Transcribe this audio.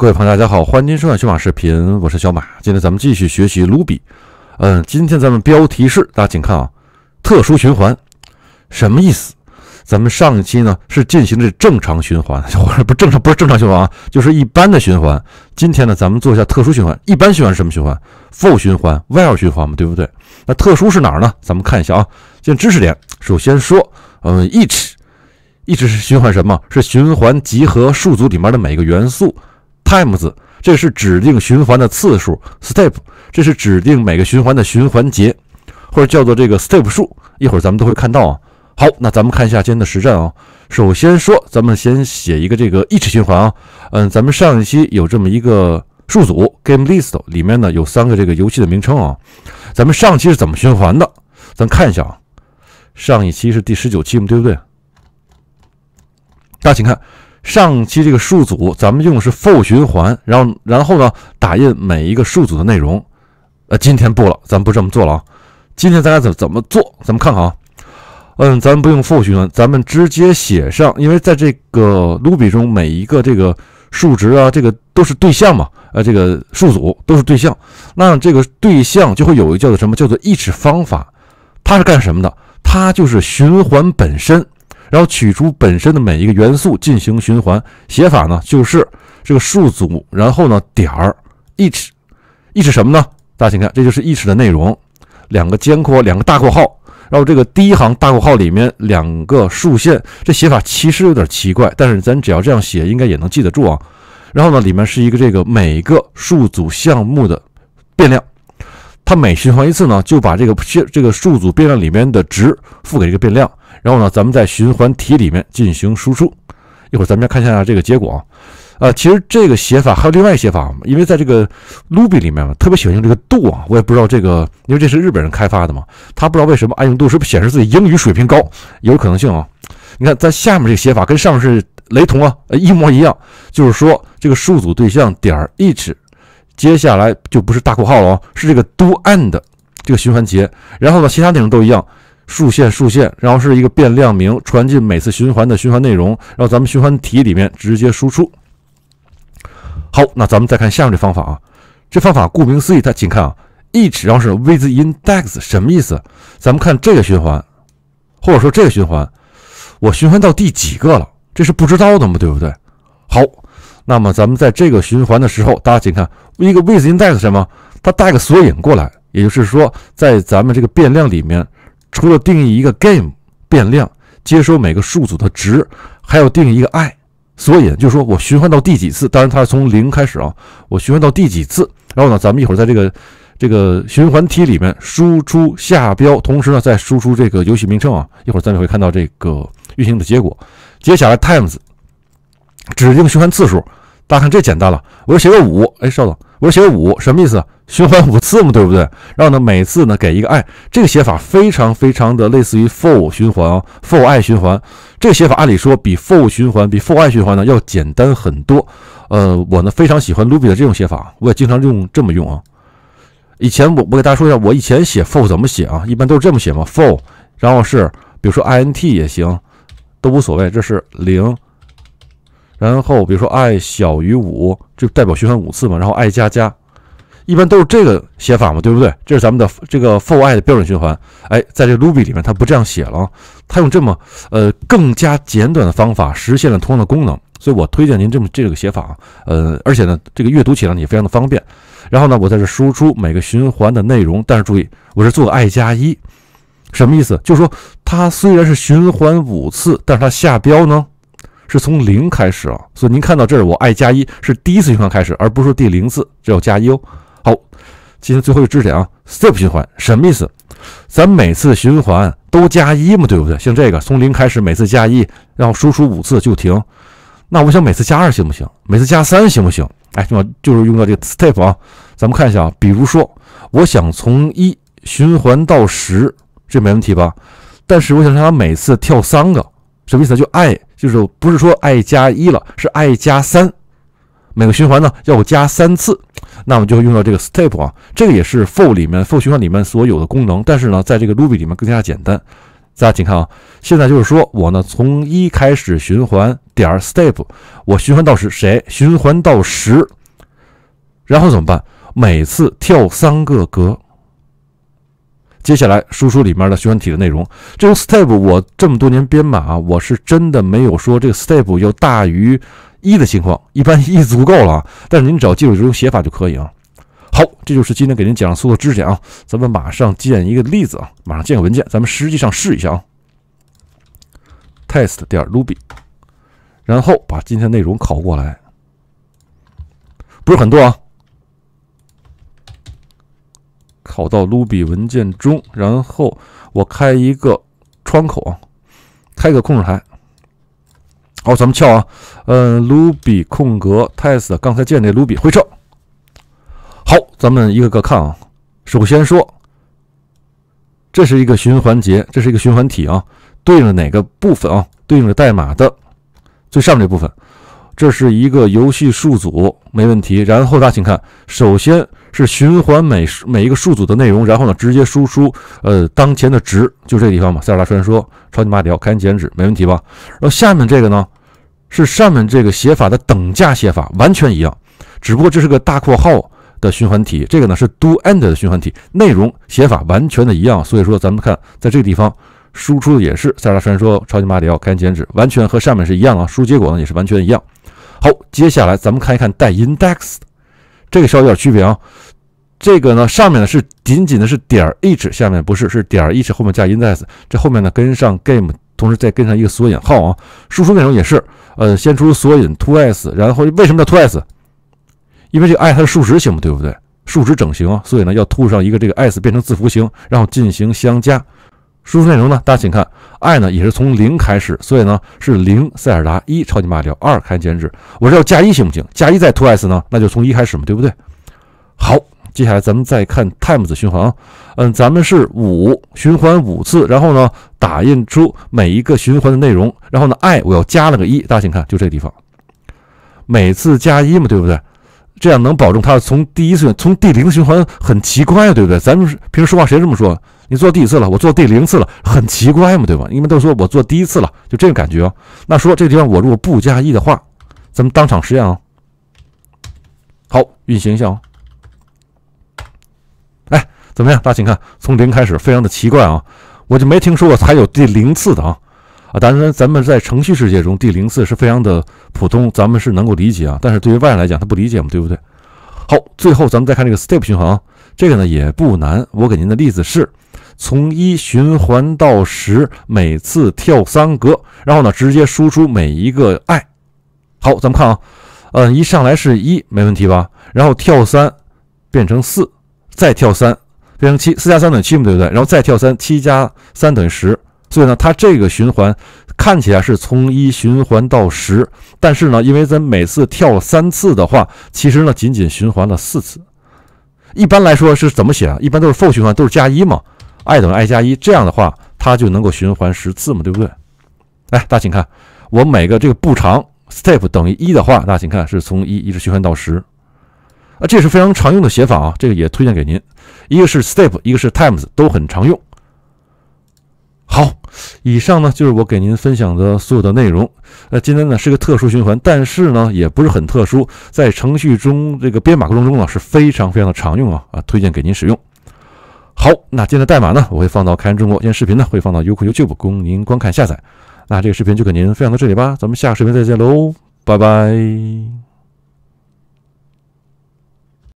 各位朋友，大家好，欢迎收看小马视频，我是小马。今天咱们继续学习卢比。嗯，今天咱们标题是，大家请看啊，特殊循环什么意思？咱们上一期呢是进行的正常循环，或 者不正常不是正常循环啊，就是一般的循环。今天呢，咱们做一下特殊循环。一般循环是什么循环？for 循环、while 循环嘛，对不对？那特殊是哪儿呢？咱们看一下啊。先知识点，首先说，嗯，each each 是循环什么？是循环集合、数组里面的每个元素。times 这是指定循环的次数，step 这是指定每个循环的循环节，或者叫做这个 step 数。一会儿咱们都会看到。啊。好，那咱们看一下今天的实战啊。首先说，咱们先写一个这个 each 循环啊。嗯，咱们上一期有这么一个数组 game list，里面呢有三个这个游戏的名称啊。咱们上期是怎么循环的？咱看一下啊。上一期是第十九期嘛，对不对？大家请看。上期这个数组，咱们用的是 for 循环，然后然后呢，打印每一个数组的内容。呃，今天不了，咱不这么做了啊。今天咱俩怎怎么做？咱们看啊。嗯，咱不用 for 循环，咱们直接写上，因为在这个 Ruby 中，每一个这个数值啊，这个都是对象嘛。呃，这个数组都是对象，那这个对象就会有一个叫做什么叫做 each 方法，它是干什么的？它就是循环本身。然后取出本身的每一个元素进行循环，写法呢就是这个数组，然后呢点儿 each each 什么呢？大家请看，这就是 each 的内容，两个尖括两个大括号，然后这个第一行大括号里面两个竖线，这写法其实有点奇怪，但是咱只要这样写，应该也能记得住啊。然后呢，里面是一个这个每个数组项目的变量，它每循环一次呢，就把这个这这个数组变量里面的值赋给一个变量。然后呢，咱们在循环体里面进行输出。一会儿咱们再看一下这个结果啊。呃，其实这个写法还有另外写法因为在这个 Ruby 里面嘛，特别喜欢用这个 do 啊。我也不知道这个，因为这是日本人开发的嘛，他不知道为什么爱用 do，是不是显示自己英语水平高？有可能性啊。你看，在下面这个写法跟上面是雷同啊，呃，一模一样。就是说，这个数组对象点儿 each，接下来就不是大括号了，是这个 do a n d 这个循环节。然后呢，其他内容都一样。竖线，竖线，然后是一个变量名传进每次循环的循环内容，然后咱们循环体里面直接输出。好，那咱们再看下面这方法啊，这方法顾名思义，它，请看啊，each，然后是 with index，什么意思？咱们看这个循环，或者说这个循环，我循环到第几个了？这是不知道的嘛，对不对？好，那么咱们在这个循环的时候，大家请看，一个 with index 什么？它带个索引过来，也就是说，在咱们这个变量里面。除了定义一个 game 变量接收每个数组的值，还要定义一个 i，所以就是说我循环到第几次，当然它是从零开始啊，我循环到第几次。然后呢，咱们一会儿在这个这个循环体里面输出下标，同时呢再输出这个游戏名称啊。一会儿咱们会看到这个运行的结果。接下来 times 指定循环次数。大家看这简单了，我说写个五，哎，邵总，我说写个五什么意思？循环五次嘛，对不对？然后呢，每次呢给一个爱，这个写法非常非常的类似于 for 循环啊，for i 循环，这个写法按理说比 for 循环比 for i 循环呢要简单很多。呃，我呢非常喜欢 Ruby 的这种写法，我也经常用这么用啊。以前我我给大家说一下，我以前写 for 怎么写啊？一般都是这么写嘛，for，然后是比如说 int 也行，都无所谓，这是零。然后比如说 i 小于五就代表循环五次嘛，然后 i 加加，一般都是这个写法嘛，对不对？这是咱们的这个 for i 的标准循环。哎，在这 Ruby 里面它不这样写了，它用这么呃更加简短的方法实现了同样的功能，所以我推荐您这么这个写法，呃，而且呢这个阅读起来也非常的方便。然后呢我在这输出每个循环的内容，但是注意我是做 i 加一，什么意思？就是说它虽然是循环五次，但是它下标呢？是从零开始啊，所以您看到这儿，我 i 加一是第一次循环开始，而不是第零次，要加一哦。好，今天最后一个知识点啊，step 循环什么意思？咱每次循环都加一嘛，对不对？像这个从零开始，每次加一，然后输出五次就停。那我想每次加二行不行？每次加三行不行？哎，就是用到这个 step 啊。咱们看一下啊，比如说我想从一循环到十，这没问题吧？但是我想让它每次跳三个。什么意思？就 i 就是，不是说 i 加一了，是 i 加三，每个循环呢要加三次，那我们就会用到这个 step 啊，这个也是 for 里面 for 循环里面所有的功能，但是呢，在这个 ruby 里面更加简单。大家请看啊，现在就是说我呢从一开始循环点 step，我循环到十谁？循环到十，然后怎么办？每次跳三个格。接下来，输出里面的循环体的内容。这个 step 我这么多年编码，啊，我是真的没有说这个 step 要大于一的情况，一般一足够了。但是您只要记住这种写法就可以啊。好，这就是今天给您讲的所有的知识点啊。咱们马上建一个例子啊，马上建个文件，咱们实际上试一下啊。test 点 ruby，然后把今天内容拷过来，不是很多啊。拷到 Ruby 文件中，然后我开一个窗口，啊，开个控制台。好，咱们撬啊，嗯，Ruby 空格 test，刚才建的卢比 y 回撤。好，咱们一个个看啊。首先说，这是一个循环节，这是一个循环体啊。对应了哪个部分啊？对应了代码的最上面这部分。这是一个游戏数组，没问题。然后大家请看，首先是循环每每一个数组的内容，然后呢直接输出呃当前的值，就这个地方嘛。塞尔达传说超级马里奥开心剪纸，没问题吧？然后下面这个呢，是上面这个写法的等价写法，完全一样。只不过这是个大括号的循环体，这个呢是 do end 的循环体，内容写法完全的一样。所以说咱们看在这个地方输出的也是塞尔达传说超级马里奥开心剪纸，完全和上面是一样啊，输结果呢也是完全一样。好，接下来咱们看一看带 index 的，这个稍微有点区别啊。这个呢，上面呢是仅仅的是点儿 each，下面不是，是点儿 each 后面加 index，这后面呢跟上 game，同时再跟上一个索引号啊。输出内容也是，呃，先出索引 two s，然后为什么叫 two s？因为这个 i 它是数值型嘛，对不对？数值整形，啊，所以呢要 to 上一个这个 s 变成字符型，然后进行相加。输出内容呢，大家请看。i 呢也是从零开始，所以呢是零塞尔达一超级马里奥二开剪纸，我是要加一行不行？加一再 to s 呢？那就从一开始嘛，对不对？好，接下来咱们再看 times 循环，嗯，咱们是五循环五次，然后呢打印出每一个循环的内容，然后呢 i 我又加了个一，大家请看，就这个地方，每次加一嘛，对不对？这样能保证它从第一次从第零循环很奇怪，对不对？咱们平时说话谁这么说？你做第几次了？我做第零次了，很奇怪嘛，对吧？你们都说我做第一次了，就这个感觉那说这个地方我如果不加一的话，咱们当场实验啊。好，运行一下啊。哎，怎么样？大家请看，从零开始，非常的奇怪啊。我就没听说过还有第零次的啊。啊，当然，咱们在程序世界中，d 零四是非常的普通，咱们是能够理解啊。但是对于外人来讲，他不理解嘛，对不对？好，最后咱们再看这个 step 循环，这个呢也不难。我给您的例子是，从一循环到十，每次跳三格，然后呢直接输出每一个 i。好，咱们看啊，嗯，一上来是一，没问题吧？然后跳三，变成四，再跳三，变成七，四加三等于七嘛，对不对？然后再跳三，七加三等于十。所以呢，它这个循环看起来是从一循环到十，但是呢，因为咱每次跳三次的话，其实呢仅仅循环了四次。一般来说是怎么写啊？一般都是 for 循环，都是加一嘛，i 等于 i 加一。这样的话，它就能够循环十次嘛，对不对？哎，大家请看，我每个这个步长 step 等于一的话，大家请看是从一一直循环到十。啊，这是非常常用的写法啊，这个也推荐给您。一个是 step，一个是 times，都很常用。好，以上呢就是我给您分享的所有的内容。那今天呢是个特殊循环，但是呢也不是很特殊，在程序中这个编码过程中呢是非常非常的常用啊啊，推荐给您使用。好，那今天的代码呢我会放到开源中国，今天视频呢会放到优酷优 e 供您观看下载。那这个视频就给您分享到这里吧，咱们下个视频再见喽，拜拜。